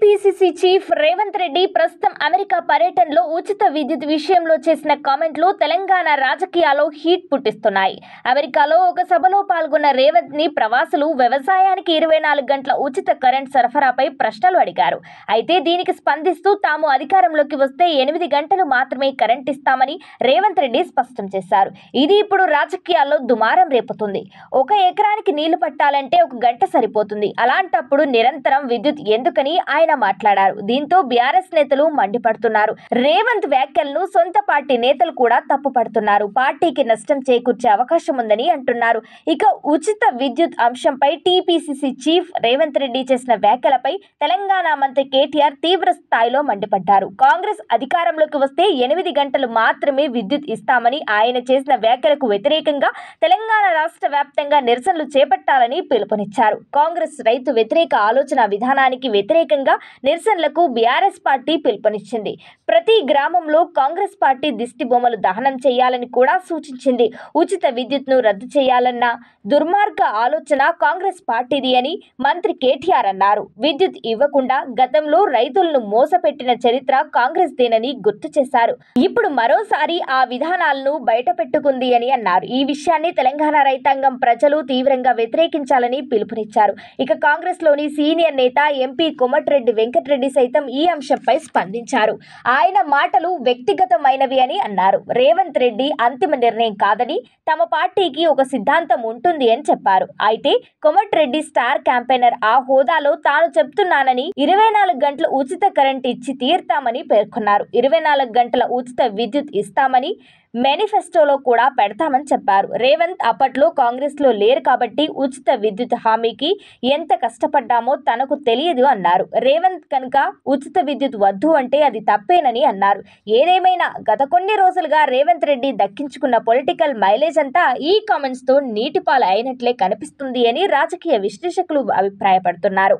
TPCC chief Revanth Reddy ప్రస్తుతం America పర్యటనలో ఉచిత విద్యుత్ విషయంలో చేసిన కామెంట్లు తెలంగాణ రాజకీయాల్లో హీట్ పుట్టిస్తున్నాయి అమెరికాలో ఒక సభలో పాల్గొన్న రేవంత్ ని ప్రవాసులు వ్యవసాయానికి ఇరవై నాలుగు గంటల ఉచిత కరెంట్ సరఫరాపై ప్రశ్నలు అడిగారు అయితే దీనికి స్పందిస్తూ తాము అధికారంలోకి వస్తే ఎనిమిది గంటలు మాత్రమే కరెంట్ ఇస్తామని రేవంత్ రెడ్డి స్పష్టం చేశారు ఇది ఇప్పుడు రాజకీయాల్లో దుమారం రేపుతుంది ఒక ఎకరానికి నీళ్లు పట్టాలంటే ఒక గంట సరిపోతుంది అలాంటప్పుడు నిరంతరం విద్యుత్ ఎందుకని ఆయన ఆయన మాట్లాడారు దీంతో బీఆర్ఎస్ నేతలు మండిపడుతున్నారు రేవంత్ వ్యాఖ్యలను సొంత పార్టీ నేతలు కూడా తప్పుపడుతున్నారు పార్టీకి నష్టం చేకూర్చే అవకాశం ఉందని అంటున్నారు ఇక ఉచిత విద్యుత్ అంశంపై టిపిసిసి చీఫ్ రేవంత్ రెడ్డి చేసిన వ్యాఖ్యలపై తెలంగాణ మంత్రి కేటీఆర్ తీవ్ర స్థాయిలో మండిపడ్డారు కాంగ్రెస్ అధికారంలోకి వస్తే ఎనిమిది గంటలు మాత్రమే విద్యుత్ ఇస్తామని ఆయన చేసిన వ్యాఖ్యలకు వ్యతిరేకంగా తెలంగాణ రాష్ట్ర వ్యాప్తంగా నిరసనలు చేపట్టాలని పిలుపునిచ్చారు కాంగ్రెస్ రైతు వ్యతిరేక ఆలోచన విధానానికి వ్యతిరేకంగా భాగంగా నిరసనలకు బీఆర్ఎస్ పార్టీ పిలుపునిచ్చింది ప్రతి గ్రామంలో కాంగ్రెస్ పార్టీ దిష్టి బొమ్మలు దహనం చేయాలని కూడా సూచించింది ఉచిత విద్యుత్ను రద్దు చేయాలన్న దుర్మార్గ ఆలోచన కాంగ్రెస్ పార్టీది అని మంత్రి కేటీఆర్ అన్నారు విద్యుత్ ఇవ్వకుండా గతంలో రైతులను మోసపెట్టిన చరిత్ర కాంగ్రెస్ దేనని గుర్తు చేశారు ఇప్పుడు మరోసారి ఆ విధానాలను బయటపెట్టుకుంది అని అన్నారు ఈ విషయాన్ని తెలంగాణ రైతాంగం ప్రజలు తీవ్రంగా వ్యతిరేకించాలని పిలుపునిచ్చారు ఇక కాంగ్రెస్లోని సీనియర్ నేత ఎంపీ కోమటిరెడ్డి కోమటిరెడ్డి వెంకటరెడ్డి సైతం ఈ అంశంపై స్పందించారు ఆయన మాటలు వ్యక్తిగతమైనవి అని అన్నారు రేవంత్ రెడ్డి అంతిమ నిర్ణయం కాదని తమ పార్టీకి ఒక సిద్ధాంతం ఉంటుంది అని చెప్పారు అయితే కోమటిరెడ్డి స్టార్ క్యాంపెయినర్ ఆ హోదాలో తాను చెప్తున్నానని ఇరవై నాలుగు గంటల ఉచిత కరెంట్ ఇచ్చి తీరుతామని పేర్కొన్నారు ఇరవై నాలుగు గంటల ఉచిత విద్యుత్ ఇస్తామని మేనిఫెస్టోలో కూడా పెడతామని చెప్పారు రేవంత్ అప్పట్లో కాంగ్రెస్లో లేరు కాబట్టి ఉచిత విద్యుత్ హామీకి ఎంత కష్టపడ్డామో తనకు తెలియదు అన్నారు రేవంత్ కనుక ఉచిత విద్యుత్ వద్దు అంటే అది తప్పేనని అన్నారు ఏదేమైనా గత కొన్ని రోజులుగా రేవంత్ రెడ్డి దక్కించుకున్న పొలిటికల్ మైలేజ్ అంతా ఈ కామెంట్స్తో నీటిపాలు అయినట్లే కనిపిస్తుంది అని రాజకీయ విశ్లేషకులు అభిప్రాయపడుతున్నారు